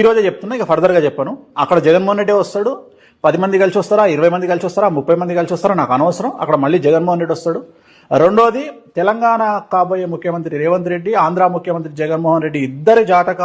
ఈ రోజే చెప్తున్నా ఇక ఫర్దర్గా చెప్పాను అక్కడ జగన్మోహన్ రెడ్డి వస్తాడు పది మంది కలిసి వస్తారా ఇరవై మంది కలిసి వస్తారా ముప్పై మంది కలిసి వస్తారా నాకు అనవసరం అక్కడ మళ్ళీ జగన్మోహన్ రెడ్డి వస్తాడు రెండోది తెలంగాణ కాబోయే ముఖ్యమంత్రి రేవంత్ రెడ్డి ఆంధ్ర ముఖ్యమంత్రి జగన్మోహన్ రెడ్డి ఇద్దరి జాతక